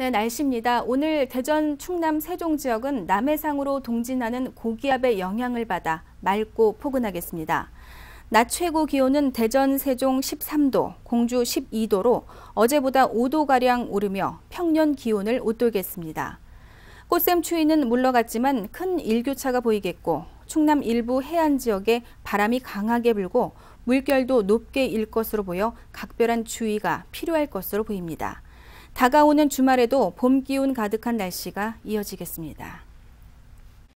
네, 날씨입니다. 오늘 대전, 충남, 세종 지역은 남해상으로 동진하는 고기압의 영향을 받아 맑고 포근하겠습니다. 낮 최고 기온은 대전, 세종 13도, 공주 12도로 어제보다 5도가량 오르며 평년 기온을 웃돌겠습니다. 꽃샘 추위는 물러갔지만 큰 일교차가 보이겠고 충남 일부 해안 지역에 바람이 강하게 불고 물결도 높게 일 것으로 보여 각별한 주의가 필요할 것으로 보입니다. 다가오는 주말에도 봄 기운 가득한 날씨가 이어지겠습니다.